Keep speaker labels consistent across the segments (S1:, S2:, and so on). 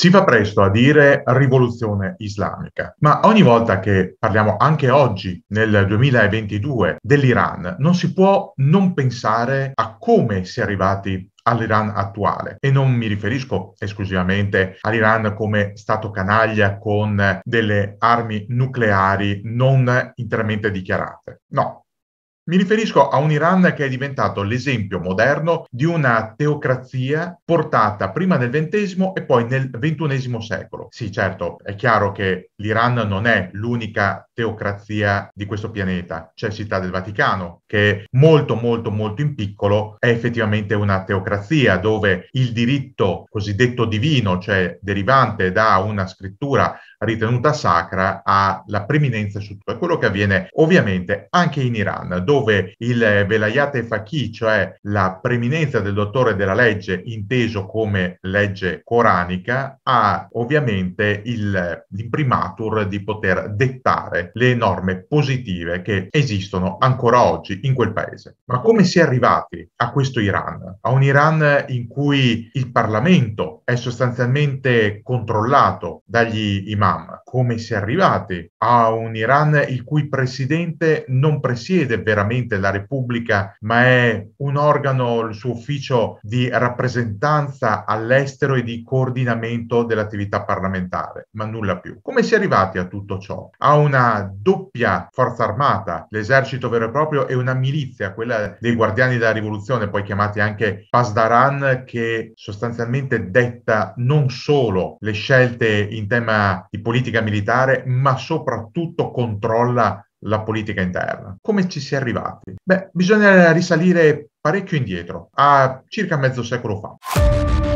S1: Si fa presto a dire rivoluzione islamica, ma ogni volta che parliamo anche oggi, nel 2022, dell'Iran, non si può non pensare a come si è arrivati all'Iran attuale e non mi riferisco esclusivamente all'Iran come stato canaglia con delle armi nucleari non interamente dichiarate. No, mi riferisco a un Iran che è diventato l'esempio moderno di una teocrazia portata prima nel XX e poi nel XXI secolo. Sì, certo, è chiaro che l'Iran non è l'unica teocrazia di questo pianeta, C'è cioè Città del Vaticano, che molto molto molto in piccolo è effettivamente una teocrazia dove il diritto cosiddetto divino, cioè derivante da una scrittura ritenuta sacra, ha la preminenza su tutto. È quello che avviene ovviamente anche in Iran, dove il velayate e faqih, cioè la preminenza del dottore della legge inteso come legge coranica, ha ovviamente il, l'imprimatur di poter dettare le norme positive che esistono ancora oggi in quel paese. Ma come si è arrivati a questo Iran? A un Iran in cui il Parlamento è sostanzialmente controllato dagli imam? Come si è arrivati a un Iran il cui presidente non presiede veramente la Repubblica, ma è un organo, il suo ufficio di rappresentanza all'estero e di coordinamento dell'attività parlamentare, ma nulla più. Come si è arrivati a tutto ciò? A una doppia forza armata, l'esercito vero e proprio e una milizia, quella dei guardiani della rivoluzione, poi chiamati anche Pasdaran, che sostanzialmente detta non solo le scelte in tema di politica militare, ma soprattutto controlla la politica interna. Come ci si è arrivati? Beh, bisogna risalire parecchio indietro, a circa mezzo secolo fa.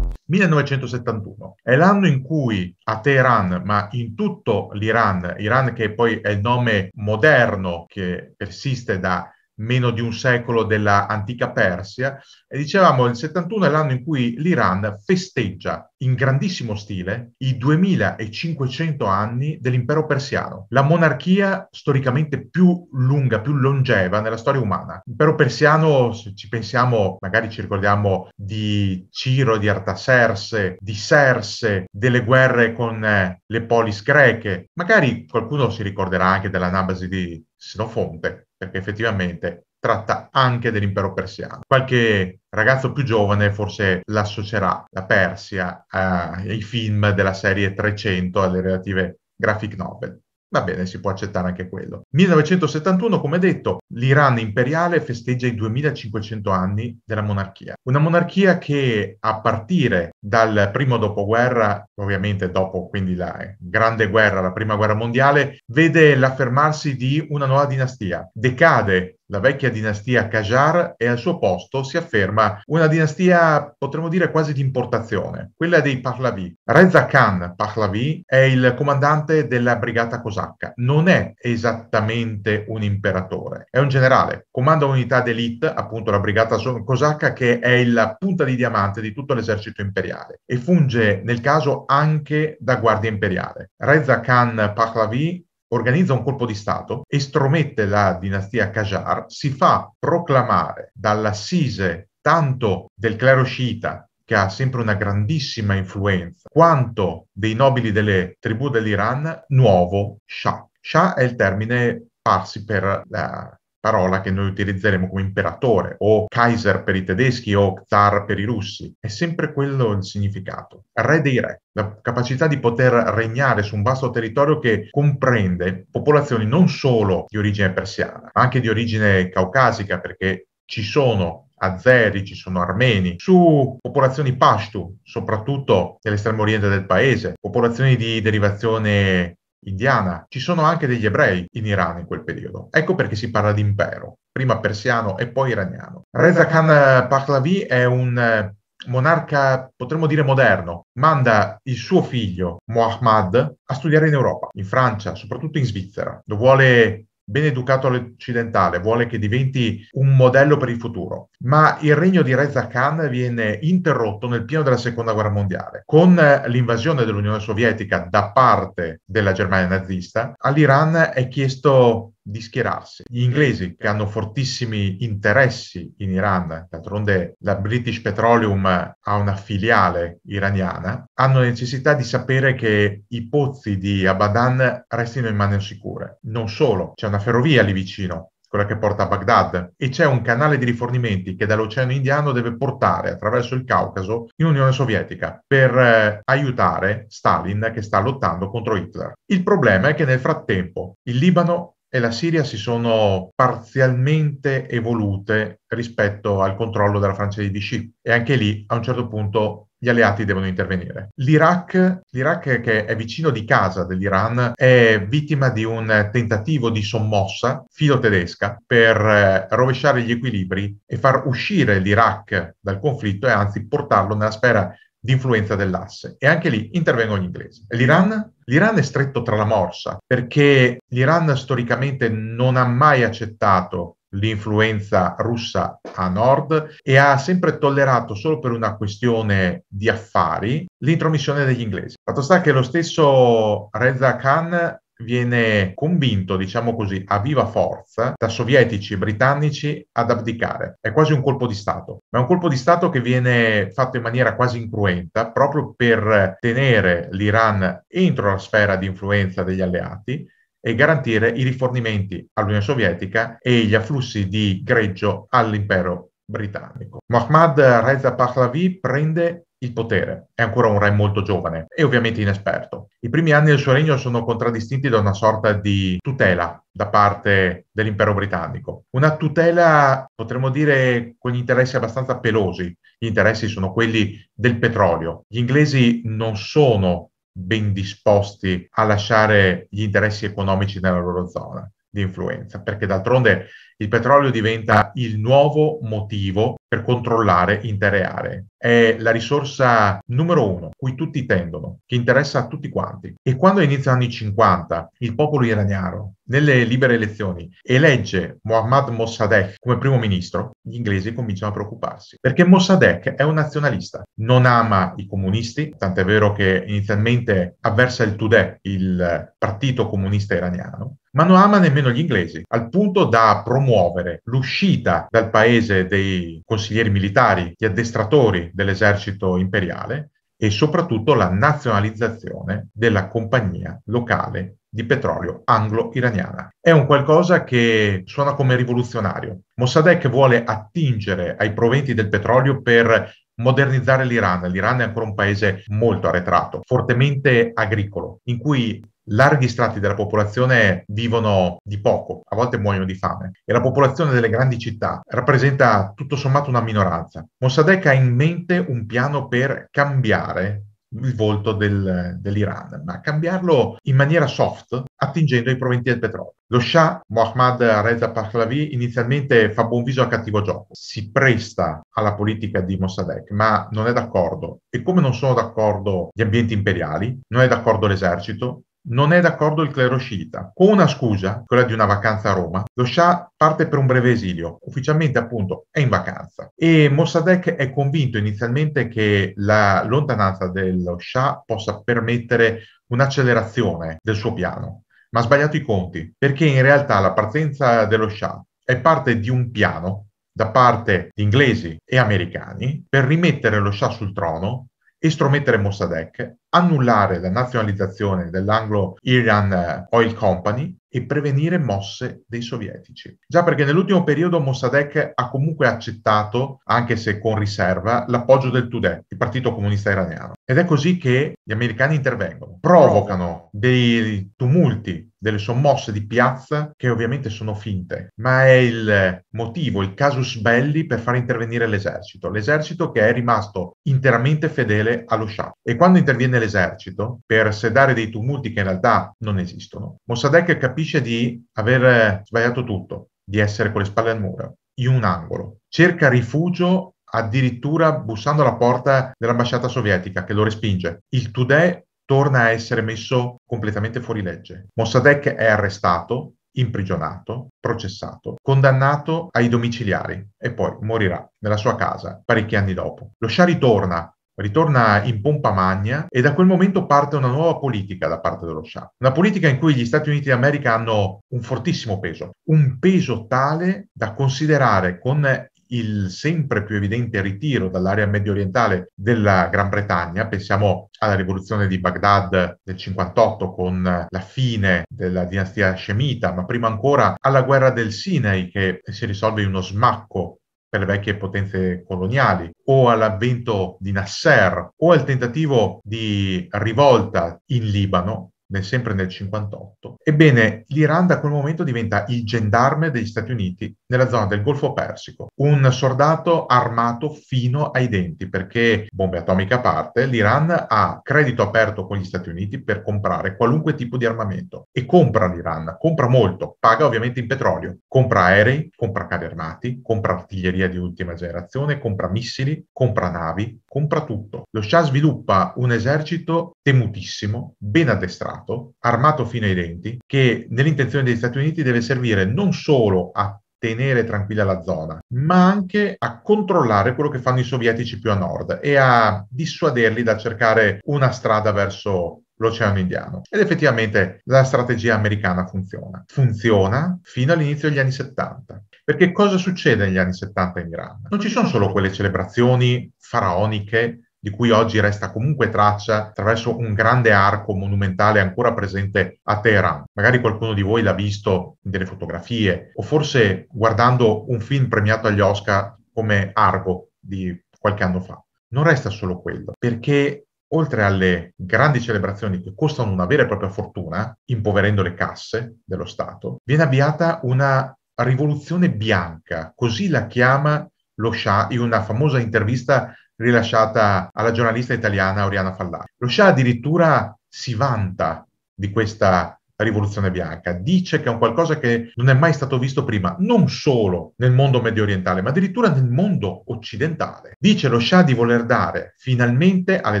S1: 1971 è l'anno in cui a Teheran, ma in tutto l'Iran, Iran che poi è il nome moderno che persiste da meno di un secolo dell'antica Persia, e dicevamo il 71 è l'anno in cui l'Iran festeggia in grandissimo stile i 2500 anni dell'impero persiano, la monarchia storicamente più lunga, più longeva nella storia umana. L'impero persiano, se ci pensiamo, magari ci ricordiamo di Ciro, di Artaserse, di Serse, delle guerre con eh, le polis greche, magari qualcuno si ricorderà anche dell'anabasi di Sinofonte perché effettivamente tratta anche dell'impero persiano. Qualche ragazzo più giovane forse l'associerà la Persia eh, ai film della serie 300 alle relative graphic novel. Va bene, si può accettare anche quello. 1971, come detto, l'Iran imperiale festeggia i 2500 anni della monarchia. Una monarchia che a partire dal primo dopoguerra, ovviamente dopo quindi la grande guerra, la prima guerra mondiale, vede l'affermarsi di una nuova dinastia. Decade la vecchia dinastia Qajar e al suo posto si afferma una dinastia, potremmo dire, quasi di importazione, quella dei Pahlavi. Reza Khan Pahlavi è il comandante della brigata cosacca. Non è esattamente un imperatore, è un generale. Comanda un'unità d'elite, appunto la brigata cosacca, che è la punta di diamante di tutto l'esercito imperiale e funge nel caso anche da guardia imperiale. Reza Khan Pahlavi organizza un colpo di Stato, estromette la dinastia Qajar, si fa proclamare dall'assise tanto del clero sciita che ha sempre una grandissima influenza, quanto dei nobili delle tribù dell'Iran, nuovo Shah. Shah è il termine parsi per la parola che noi utilizzeremo come imperatore o Kaiser per i tedeschi o Zar per i russi. È sempre quello il significato. Re dei re, la capacità di poter regnare su un vasto territorio che comprende popolazioni non solo di origine persiana, ma anche di origine caucasica, perché ci sono azeri, ci sono armeni, su popolazioni pashtu, soprattutto nell'estremo oriente del paese, popolazioni di derivazione indiana. Ci sono anche degli ebrei in Iran in quel periodo. Ecco perché si parla di impero, prima persiano e poi iraniano. Reza Khan eh, Pahlavi è un eh, monarca, potremmo dire moderno, manda il suo figlio Mohammad a studiare in Europa, in Francia, soprattutto in Svizzera. Lo vuole ben educato all'occidentale, vuole che diventi un modello per il futuro. Ma il regno di Reza Khan viene interrotto nel pieno della seconda guerra mondiale. Con l'invasione dell'Unione Sovietica da parte della Germania nazista, all'Iran è chiesto di schierarsi. Gli inglesi che hanno fortissimi interessi in Iran, d'altronde la British Petroleum eh, ha una filiale iraniana, hanno necessità di sapere che i pozzi di Abadan restino in mani sicure. Non solo, c'è una ferrovia lì vicino, quella che porta a Baghdad, e c'è un canale di rifornimenti che dall'Oceano Indiano deve portare attraverso il Caucaso in Unione Sovietica per eh, aiutare Stalin che sta lottando contro Hitler. Il problema è che nel frattempo il Libano e la Siria si sono parzialmente evolute rispetto al controllo della Francia di Vichy e anche lì a un certo punto gli alleati devono intervenire. L'Iraq, L'Iraq che è vicino di casa dell'Iran, è vittima di un tentativo di sommossa filo-tedesca per eh, rovesciare gli equilibri e far uscire l'Iraq dal conflitto e anzi portarlo nella sfera di influenza dell'asse e anche lì intervengono gli inglesi. L'Iran? L'Iran è stretto tra la morsa perché l'Iran storicamente non ha mai accettato l'influenza russa a nord e ha sempre tollerato solo per una questione di affari l'intromissione degli inglesi. Fatto sta che lo stesso Reza Khan viene convinto, diciamo così, a viva forza da sovietici e britannici ad abdicare. È quasi un colpo di Stato, ma è un colpo di Stato che viene fatto in maniera quasi incruenta proprio per tenere l'Iran entro la sfera di influenza degli alleati e garantire i rifornimenti all'Unione Sovietica e gli afflussi di greggio all'impero britannico. Mohammad Reza Pahlavi prende il potere. È ancora un re molto giovane e ovviamente inesperto. I primi anni del suo regno sono contraddistinti da una sorta di tutela da parte dell'impero britannico. Una tutela, potremmo dire, con interessi abbastanza pelosi. Gli interessi sono quelli del petrolio. Gli inglesi non sono ben disposti a lasciare gli interessi economici nella loro zona di influenza, perché d'altronde il petrolio diventa il nuovo motivo per controllare intere aree. È la risorsa numero uno, cui tutti tendono, che interessa a tutti quanti. E quando inizia anni 50, il popolo iraniano, nelle libere elezioni, elegge Mohammad Mossadegh come primo ministro, gli inglesi cominciano a preoccuparsi. Perché Mossadegh è un nazionalista, non ama i comunisti, tant'è vero che inizialmente avversa il Tudeh, il partito comunista iraniano, ma non ama nemmeno gli inglesi, al punto da promuovere promuovere l'uscita dal paese dei consiglieri militari, gli addestratori dell'esercito imperiale e soprattutto la nazionalizzazione della compagnia locale di petrolio anglo-iraniana. È un qualcosa che suona come rivoluzionario. Mossadegh vuole attingere ai proventi del petrolio per modernizzare l'Iran. L'Iran è ancora un paese molto arretrato, fortemente agricolo, in cui larghi strati della popolazione vivono di poco, a volte muoiono di fame, e la popolazione delle grandi città rappresenta tutto sommato una minoranza. Mossadegh ha in mente un piano per cambiare il volto del, dell'Iran, ma cambiarlo in maniera soft, attingendo i proventi del petrolio. Lo Shah Mohammad Reza Pahlavi inizialmente fa buon viso al cattivo gioco, si presta alla politica di Mossadegh, ma non è d'accordo. E come non sono d'accordo gli ambienti imperiali, non è d'accordo l'esercito, non è d'accordo il clero sciita. Con una scusa, quella di una vacanza a Roma, lo Shah parte per un breve esilio. Ufficialmente, appunto, è in vacanza. E Mossadegh è convinto inizialmente che la lontananza dello Shah possa permettere un'accelerazione del suo piano. Ma ha sbagliato i conti, perché in realtà la partenza dello Shah è parte di un piano da parte di inglesi e americani per rimettere lo Shah sul trono estromettere Mossadegh annullare la nazionalizzazione dell'Anglo Iran eh, Oil Company e prevenire mosse dei sovietici. Già perché nell'ultimo periodo Mossadegh ha comunque accettato, anche se con riserva, l'appoggio del Tudeh, il Partito Comunista Iraniano. Ed è così che gli americani intervengono, provocano dei tumulti, delle sommosse di piazza che ovviamente sono finte, ma è il motivo, il casus belli per far intervenire l'esercito, l'esercito che è rimasto interamente fedele allo Shah. E quando interviene l'esercito per sedare dei tumulti che in realtà non esistono, Mossadegh capisce capisce di aver sbagliato tutto, di essere con le spalle al muro, in un angolo. Cerca rifugio addirittura bussando alla porta dell'ambasciata sovietica che lo respinge. Il Tudeh torna a essere messo completamente fuori legge. Mossadegh è arrestato, imprigionato, processato, condannato ai domiciliari e poi morirà nella sua casa parecchi anni dopo. Lo Shah ritorna ritorna in pompa magna e da quel momento parte una nuova politica da parte dello Shah, una politica in cui gli Stati Uniti d'America hanno un fortissimo peso, un peso tale da considerare con il sempre più evidente ritiro dall'area medio orientale della Gran Bretagna, pensiamo alla rivoluzione di Baghdad del 58 con la fine della dinastia scemita, ma prima ancora alla guerra del Sinai che si risolve in uno smacco per le vecchie potenze coloniali, o all'avvento di Nasser, o al tentativo di rivolta in Libano nel, sempre nel 58. Ebbene, l'Iran da quel momento diventa il gendarme degli Stati Uniti nella zona del Golfo Persico, un soldato armato fino ai denti, perché, bombe atomiche a parte, l'Iran ha credito aperto con gli Stati Uniti per comprare qualunque tipo di armamento e compra l'Iran, compra molto, paga ovviamente in petrolio, compra aerei, compra carri armati, compra artiglieria di ultima generazione, compra missili, compra navi, compra tutto. Lo Shah sviluppa un esercito temutissimo, ben addestrato Stato, armato fino ai denti, che nell'intenzione degli Stati Uniti deve servire non solo a tenere tranquilla la zona, ma anche a controllare quello che fanno i sovietici più a nord e a dissuaderli da cercare una strada verso l'Oceano Indiano. Ed effettivamente la strategia americana funziona. Funziona fino all'inizio degli anni 70. Perché cosa succede negli anni 70 in Iran? Non ci sono solo quelle celebrazioni faraoniche di cui oggi resta comunque traccia attraverso un grande arco monumentale ancora presente a Teheran. Magari qualcuno di voi l'ha visto in delle fotografie o forse guardando un film premiato agli Oscar come Argo di qualche anno fa. Non resta solo quello, perché oltre alle grandi celebrazioni che costano una vera e propria fortuna, impoverendo le casse dello Stato, viene avviata una rivoluzione bianca, così la chiama lo Shah in una famosa intervista rilasciata alla giornalista italiana Oriana Fallaci. Lo Scià addirittura si vanta di questa rivoluzione bianca, dice che è un qualcosa che non è mai stato visto prima, non solo nel mondo medio orientale, ma addirittura nel mondo occidentale. Dice lo Scià di voler dare finalmente alle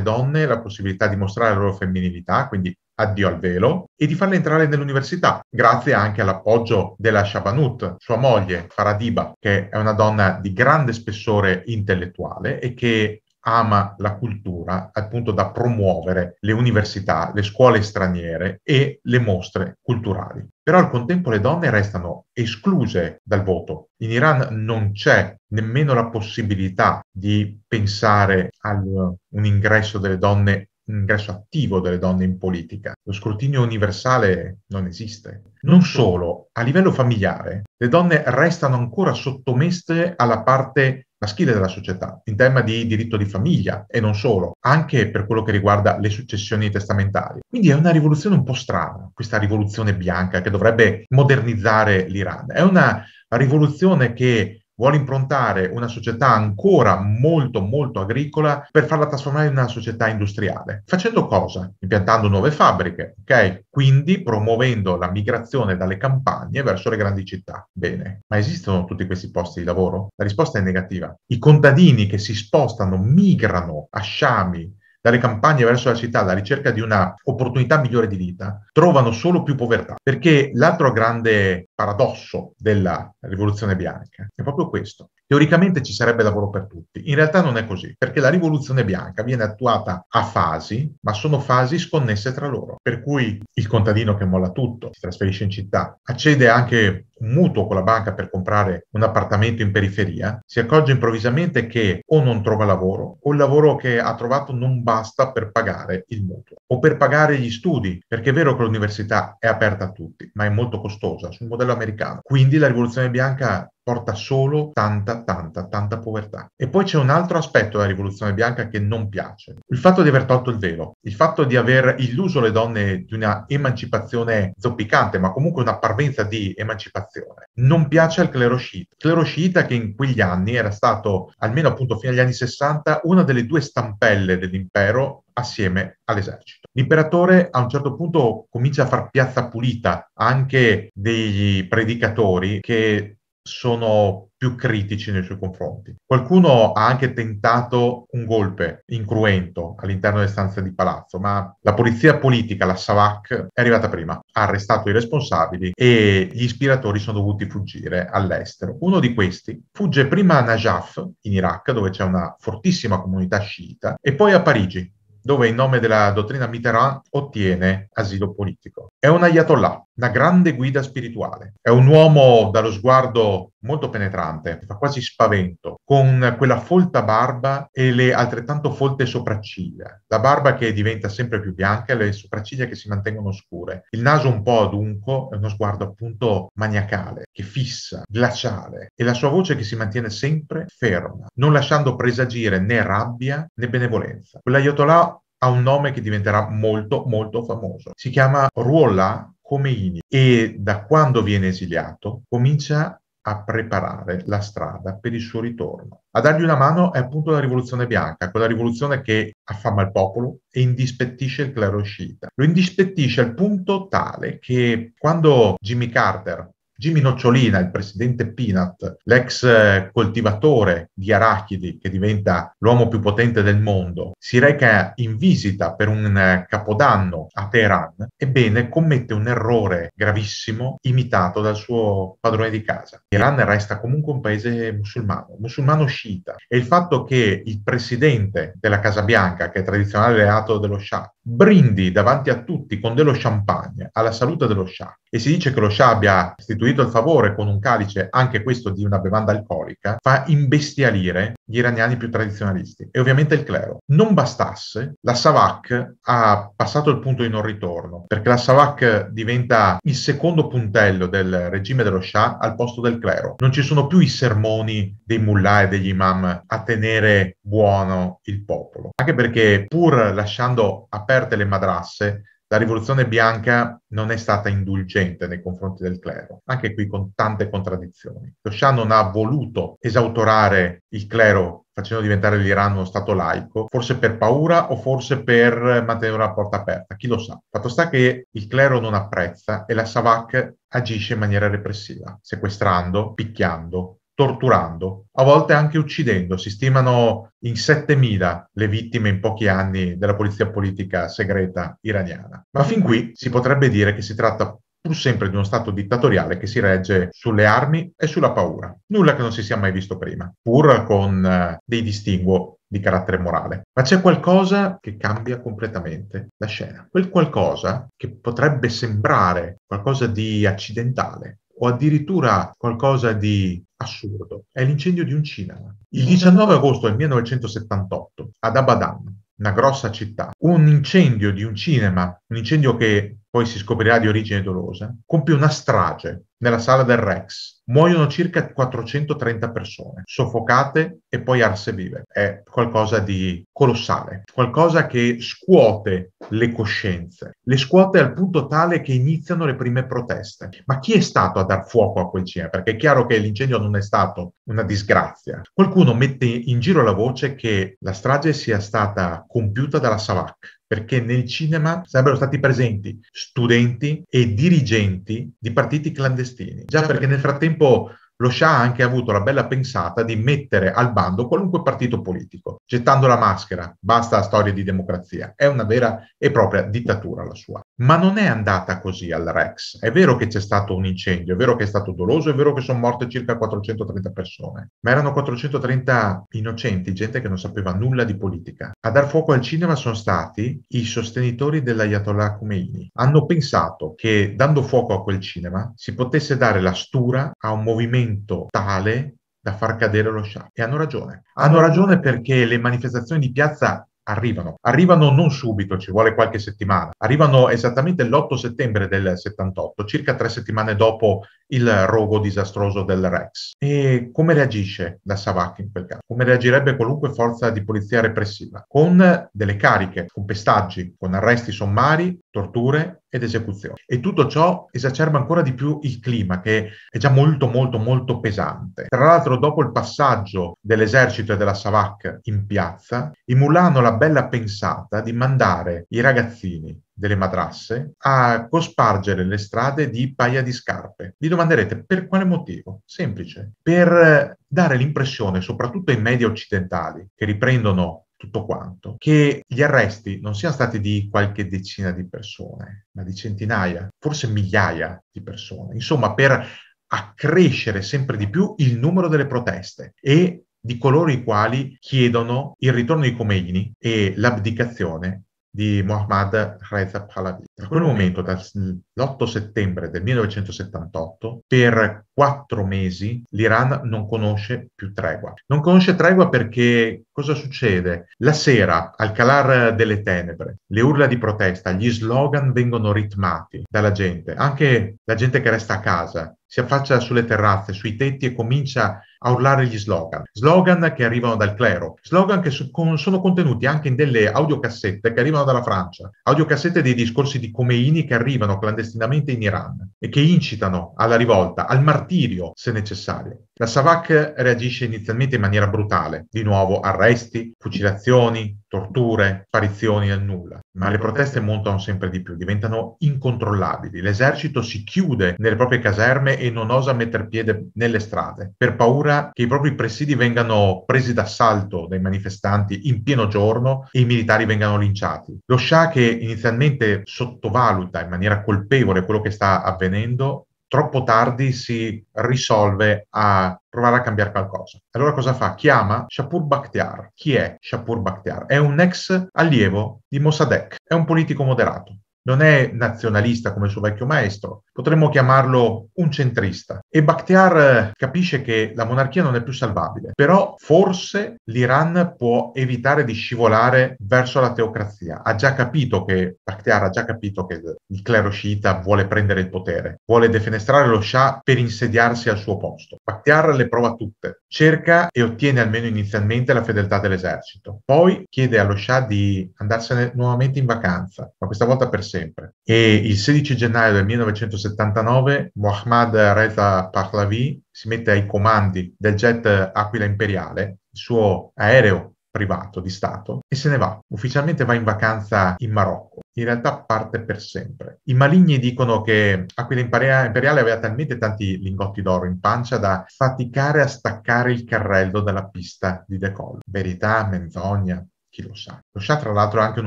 S1: donne la possibilità di mostrare la loro femminilità, quindi addio al velo, e di farla entrare nell'università, grazie anche all'appoggio della Shabanut, sua moglie Faradiba, che è una donna di grande spessore intellettuale e che ama la cultura al punto da promuovere le università, le scuole straniere e le mostre culturali. Però al contempo le donne restano escluse dal voto. In Iran non c'è nemmeno la possibilità di pensare a un ingresso delle donne ingresso attivo delle donne in politica. Lo scrutinio universale non esiste. Non solo, a livello familiare, le donne restano ancora sottomesse alla parte maschile della società in tema di diritto di famiglia e non solo, anche per quello che riguarda le successioni testamentali. Quindi è una rivoluzione un po' strana, questa rivoluzione bianca che dovrebbe modernizzare l'Iran. È una rivoluzione che vuole improntare una società ancora molto molto agricola per farla trasformare in una società industriale. Facendo cosa? Impiantando nuove fabbriche, ok? Quindi promuovendo la migrazione dalle campagne verso le grandi città. Bene, ma esistono tutti questi posti di lavoro? La risposta è negativa. I contadini che si spostano, migrano a sciami, dalle campagne verso la città alla ricerca di una opportunità migliore di vita, trovano solo più povertà. Perché l'altro grande paradosso della rivoluzione bianca è proprio questo. Teoricamente ci sarebbe lavoro per tutti, in realtà non è così, perché la rivoluzione bianca viene attuata a fasi, ma sono fasi sconnesse tra loro, per cui il contadino che molla tutto, si trasferisce in città, accede anche un mutuo con la banca per comprare un appartamento in periferia, si accorge improvvisamente che o non trova lavoro o il lavoro che ha trovato non basta per pagare il mutuo o per pagare gli studi, perché è vero che l'università è aperta a tutti, ma è molto costosa sul modello americano. Quindi la rivoluzione bianca porta solo tanta, tanta, tanta povertà. E poi c'è un altro aspetto della rivoluzione bianca che non piace. Il fatto di aver tolto il velo, il fatto di aver illuso le donne di una emancipazione zoppicante, ma comunque una parvenza di emancipazione generazione. Non piace al clero sciita. Clero sciita che in quegli anni era stato, almeno appunto fino agli anni 60, una delle due stampelle dell'impero assieme all'esercito. L'imperatore a un certo punto comincia a far piazza pulita anche dei predicatori che sono più critici nei suoi confronti. Qualcuno ha anche tentato un golpe incruento all'interno delle stanze di palazzo, ma la polizia politica, la SAVAC, è arrivata prima, ha arrestato i responsabili e gli ispiratori sono dovuti fuggire all'estero. Uno di questi fugge prima a Najaf, in Iraq, dove c'è una fortissima comunità sciita, e poi a Parigi, dove in nome della dottrina Mitterrand ottiene asilo politico. È un ayatollah, una grande guida spirituale. È un uomo dallo sguardo molto penetrante, fa quasi spavento, con quella folta barba e le altrettanto folte sopracciglia. La barba che diventa sempre più bianca e le sopracciglia che si mantengono scure. Il naso un po' adunco e uno sguardo appunto maniacale, che fissa, glaciale, e la sua voce che si mantiene sempre ferma, non lasciando presagire né rabbia né benevolenza. Quell'aiotolà ha un nome che diventerà molto molto famoso. Si chiama Ruollah Khomeini e da quando viene esiliato comincia a preparare la strada per il suo ritorno. A dargli una mano è appunto la rivoluzione bianca, quella rivoluzione che affama il popolo e indispettisce il clero uscita. Lo indispettisce al punto tale che quando Jimmy Carter Jimmy Nocciolina, il presidente Peanut, l'ex eh, coltivatore di arachidi che diventa l'uomo più potente del mondo, si reca in visita per un eh, capodanno a Teheran, ebbene commette un errore gravissimo imitato dal suo padrone di casa. Teheran resta comunque un paese musulmano, musulmano sciita, e il fatto che il presidente della Casa Bianca, che è tradizionale alleato dello Shah, brindi davanti a tutti con dello champagne alla salute dello scià e si dice che lo scià abbia istituito il favore con un calice, anche questo di una bevanda alcolica, fa imbestialire gli iraniani più tradizionalisti e ovviamente il clero. Non bastasse, la Savak ha passato il punto di non ritorno perché la Savak diventa il secondo puntello del regime dello scià al posto del clero. Non ci sono più i sermoni dei mullah e degli imam a tenere buono il popolo, anche perché pur lasciando a aperte le madrasse, la rivoluzione bianca non è stata indulgente nei confronti del clero, anche qui con tante contraddizioni. Lo Shah non ha voluto esautorare il clero facendo diventare l'Iran uno stato laico, forse per paura o forse per mantenere una porta aperta, chi lo sa. Fatto sta che il clero non apprezza e la Savak agisce in maniera repressiva, sequestrando, picchiando, torturando, a volte anche uccidendo. Si stimano in 7.000 le vittime in pochi anni della polizia politica segreta iraniana. Ma fin qui si potrebbe dire che si tratta pur sempre di uno Stato dittatoriale che si regge sulle armi e sulla paura, nulla che non si sia mai visto prima, pur con eh, dei distinguo di carattere morale. Ma c'è qualcosa che cambia completamente la scena. Quel qualcosa che potrebbe sembrare qualcosa di accidentale, o addirittura qualcosa di assurdo. È l'incendio di un cinema. Il 19 agosto del 1978, ad Abadan, una grossa città, un incendio di un cinema, un incendio che poi si scoprirà di origine dolosa, compie una strage nella sala del Rex. Muoiono circa 430 persone, soffocate e poi arse vive. È qualcosa di colossale, qualcosa che scuote le coscienze, le scuote al punto tale che iniziano le prime proteste. Ma chi è stato a dar fuoco a quel cinema? Perché è chiaro che l'incendio non è stato una disgrazia. Qualcuno mette in giro la voce che la strage sia stata compiuta dalla Savak, perché nel cinema sarebbero stati presenti studenti e dirigenti di partiti clandestini. Già perché nel frattempo lo Shah ha anche avuto la bella pensata di mettere al bando qualunque partito politico, gettando la maschera, basta storia di democrazia, è una vera e propria dittatura la sua ma non è andata così al Rex. È vero che c'è stato un incendio, è vero che è stato doloso, è vero che sono morte circa 430 persone, ma erano 430 innocenti, gente che non sapeva nulla di politica. A dar fuoco al cinema sono stati i sostenitori dell'Ayatollah Khomeini. Hanno pensato che dando fuoco a quel cinema si potesse dare la stura a un movimento tale da far cadere lo scià. E hanno ragione. Hanno ragione perché le manifestazioni di piazza arrivano. Arrivano non subito, ci vuole qualche settimana. Arrivano esattamente l'8 settembre del 78, circa tre settimane dopo il rogo disastroso del Rex. E come reagisce la Savacchi in quel caso? Come reagirebbe qualunque forza di polizia repressiva? Con delle cariche, con pestaggi, con arresti sommari torture ed esecuzioni. E tutto ciò esacerba ancora di più il clima che è già molto molto molto pesante. Tra l'altro dopo il passaggio dell'esercito e della Savak in piazza, i mullah hanno la bella pensata di mandare i ragazzini delle madrasse a cospargere le strade di paia di scarpe. Vi domanderete per quale motivo? Semplice, per dare l'impressione, soprattutto ai media occidentali che riprendono tutto quanto, che gli arresti non siano stati di qualche decina di persone, ma di centinaia, forse migliaia di persone. Insomma, per accrescere sempre di più il numero delle proteste e di coloro i quali chiedono il ritorno di Khomeini e l'abdicazione di Mohammad Reza Pahlavi. Da quel momento, dall'8 settembre del 1978, per quattro mesi l'Iran non conosce più tregua. Non conosce tregua perché cosa succede? La sera, al calar delle tenebre, le urla di protesta, gli slogan vengono ritmati dalla gente, anche la gente che resta a casa, si affaccia sulle terrazze, sui tetti e comincia a urlare gli slogan. Slogan che arrivano dal clero, slogan che sono contenuti anche in delle audiocassette che arrivano dalla Francia, audiocassette dei discorsi di di Khomeini che arrivano clandestinamente in Iran e che incitano alla rivolta, al martirio se necessario. La SAVAC reagisce inizialmente in maniera brutale, di nuovo arresti, fucilazioni, torture, sparizioni nel nulla. Ma le proteste montano sempre di più, diventano incontrollabili. L'esercito si chiude nelle proprie caserme e non osa mettere piede nelle strade, per paura che i propri presidi vengano presi d'assalto dai manifestanti in pieno giorno e i militari vengano linciati. Lo Shah che inizialmente sottovaluta in maniera colpevole quello che sta avvenendo, troppo tardi si risolve a provare a cambiare qualcosa. Allora cosa fa? Chiama Shapur Bakhtiar. Chi è Shapur Bakhtiar? È un ex allievo di Mossadegh, è un politico moderato non è nazionalista come il suo vecchio maestro, potremmo chiamarlo un centrista. E Bakhtiar eh, capisce che la monarchia non è più salvabile, però forse l'Iran può evitare di scivolare verso la teocrazia. Ha già capito che Bakhtiar ha già capito che il clero sciita vuole prendere il potere, vuole defenestrare lo Shah per insediarsi al suo posto. Bakhtiar le prova tutte, cerca e ottiene almeno inizialmente la fedeltà dell'esercito. Poi chiede allo Shah di andarsene nuovamente in vacanza, ma questa volta per sempre. E il 16 gennaio del 1979 Mohammad Reza Pahlavi si mette ai comandi del jet Aquila Imperiale, il suo aereo privato di Stato e se ne va. Ufficialmente va in vacanza in Marocco. In realtà parte per sempre. I maligni dicono che Aquila Imperiale aveva talmente tanti lingotti d'oro in pancia da faticare a staccare il carrello dalla pista di decollo. Verità, menzogna, chi lo sa. Lo sa tra l'altro anche un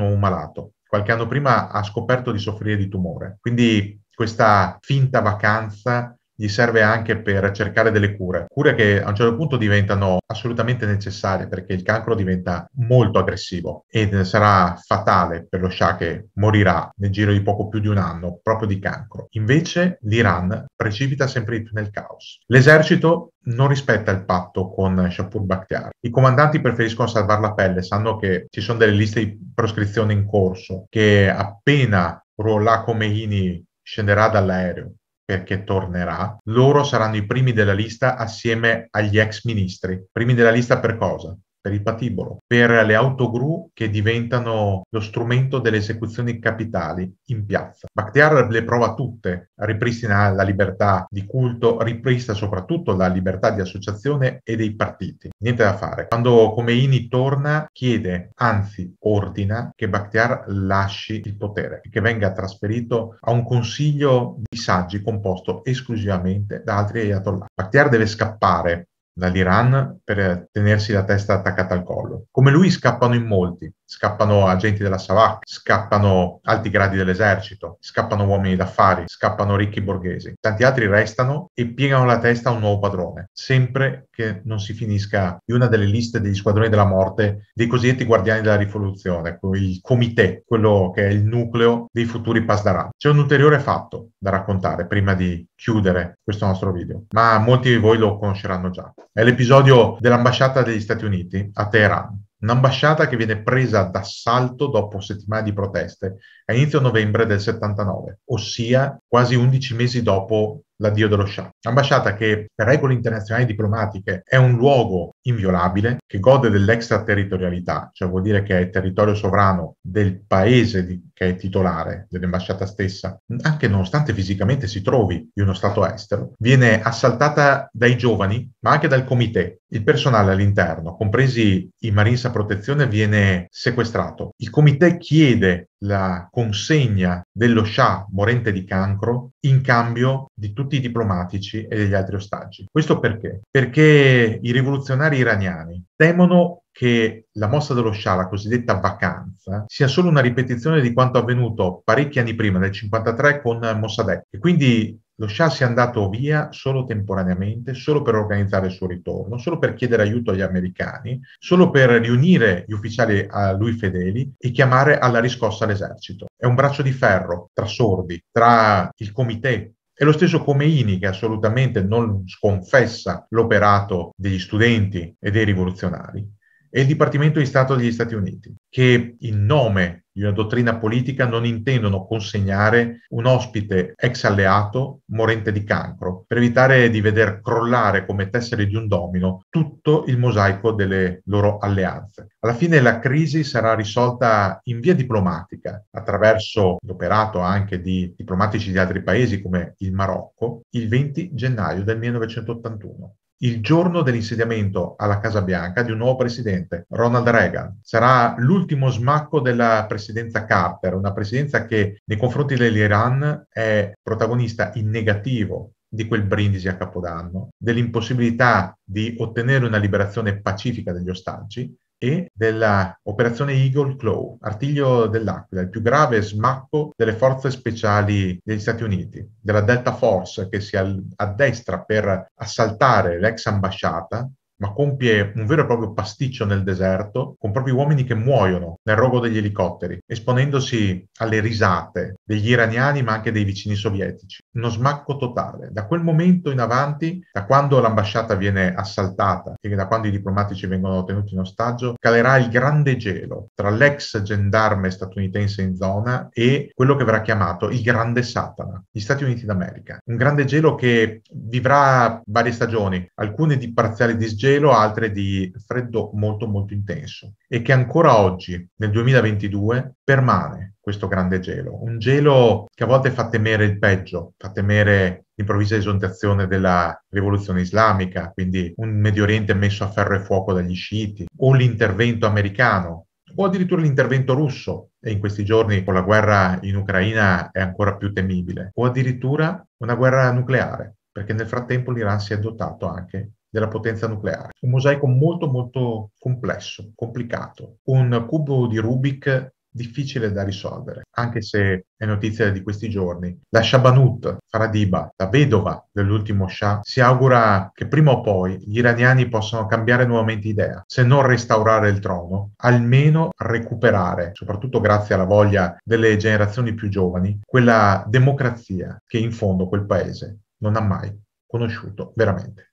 S1: uomo malato qualche anno prima ha scoperto di soffrire di tumore. Quindi questa finta vacanza gli serve anche per cercare delle cure, cure che a un certo punto diventano assolutamente necessarie perché il cancro diventa molto aggressivo e sarà fatale per lo Shah che morirà nel giro di poco più di un anno proprio di cancro. Invece l'Iran precipita sempre di più nel caos. L'esercito non rispetta il patto con Shapur Bakhtiar. I comandanti preferiscono salvare la pelle, sanno che ci sono delle liste di proscrizione in corso, che appena Rolla Khomeini scenderà dall'aereo perché tornerà, loro saranno i primi della lista assieme agli ex ministri. Primi della lista per cosa? per il patibolo, per le autogru che diventano lo strumento delle esecuzioni capitali in piazza. Bakhtiar le prova tutte, ripristina la libertà di culto, ripristina soprattutto la libertà di associazione e dei partiti. Niente da fare. Quando Khomeini torna chiede, anzi ordina, che Bakhtiar lasci il potere e che venga trasferito a un consiglio di saggi composto esclusivamente da altri ayatollah. Bakhtiar deve scappare dall'Iran per tenersi la testa attaccata al collo. Come lui scappano in molti, scappano agenti della Savak, scappano alti gradi dell'esercito, scappano uomini d'affari, scappano ricchi borghesi. Tanti altri restano e piegano la testa a un nuovo padrone, sempre che non si finisca in una delle liste degli squadroni della morte dei cosiddetti guardiani della rivoluzione, il comité, quello che è il nucleo dei futuri Pasdaran. C'è un ulteriore fatto da raccontare prima di chiudere questo nostro video, ma molti di voi lo conosceranno già. È l'episodio dell'ambasciata degli Stati Uniti a Teheran, un'ambasciata che viene presa d'assalto dopo settimane di proteste a inizio novembre del 79, ossia quasi 11 mesi dopo l'addio dello Shah. Ambasciata che per regole internazionali diplomatiche è un luogo inviolabile, che gode dell'extraterritorialità, cioè vuol dire che è territorio sovrano del paese di, che è titolare dell'ambasciata stessa, anche nonostante fisicamente si trovi in uno stato estero, viene assaltata dai giovani, ma anche dal comité, il personale all'interno, compresi i Marines a protezione, viene sequestrato. Il comitè chiede la consegna dello scià morente di cancro in cambio di tutti i diplomatici e degli altri ostaggi. Questo perché? Perché i rivoluzionari iraniani temono che la mossa dello scià, la cosiddetta vacanza, sia solo una ripetizione di quanto avvenuto parecchi anni prima, nel 1953, con Mossadegh. E quindi lo scià si è andato via solo temporaneamente, solo per organizzare il suo ritorno, solo per chiedere aiuto agli americani, solo per riunire gli ufficiali a lui fedeli e chiamare alla riscossa l'esercito. È un braccio di ferro tra sordi, tra il comité è lo stesso Comeini che assolutamente non sconfessa l'operato degli studenti e dei rivoluzionari e il Dipartimento di Stato degli Stati Uniti, che in nome di una dottrina politica non intendono consegnare un ospite ex alleato morente di cancro, per evitare di veder crollare come tessere di un domino tutto il mosaico delle loro alleanze. Alla fine la crisi sarà risolta in via diplomatica, attraverso l'operato anche di diplomatici di altri paesi come il Marocco, il 20 gennaio del 1981 il giorno dell'insediamento alla Casa Bianca di un nuovo presidente, Ronald Reagan. Sarà l'ultimo smacco della presidenza Carter, una presidenza che nei confronti dell'Iran è protagonista in negativo di quel brindisi a Capodanno, dell'impossibilità di ottenere una liberazione pacifica degli ostaggi e dell'operazione Eagle Claw, artiglio dell'Aquila, il più grave smacco delle forze speciali degli Stati Uniti, della Delta Force che si addestra per assaltare l'ex ambasciata ma compie un vero e proprio pasticcio nel deserto con propri uomini che muoiono nel rogo degli elicotteri, esponendosi alle risate degli iraniani ma anche dei vicini sovietici. Uno smacco totale. Da quel momento in avanti, da quando l'ambasciata viene assaltata e da quando i diplomatici vengono tenuti in ostaggio, calerà il grande gelo tra l'ex gendarme statunitense in zona e quello che verrà chiamato il grande Satana, gli Stati Uniti d'America. Un grande gelo che vivrà varie stagioni, alcune di parziale disgelo gelo, altre di freddo molto molto intenso e che ancora oggi, nel 2022, permane questo grande gelo. Un gelo che a volte fa temere il peggio, fa temere l'improvvisa esondazione della rivoluzione islamica, quindi un Medio Oriente messo a ferro e fuoco dagli sciiti, o l'intervento americano, o addirittura l'intervento russo, e in questi giorni con la guerra in Ucraina è ancora più temibile, o addirittura una guerra nucleare perché nel frattempo l'Iran si è dotato anche della potenza nucleare. Un mosaico molto molto complesso, complicato, un cubo di Rubik difficile da risolvere, anche se è notizia di questi giorni. La Shabanut Faradiba, la vedova dell'ultimo Shah, si augura che prima o poi gli iraniani possano cambiare nuovamente idea, se non restaurare il trono, almeno recuperare, soprattutto grazie alla voglia delle generazioni più giovani, quella democrazia che in fondo quel paese non ha mai conosciuto veramente.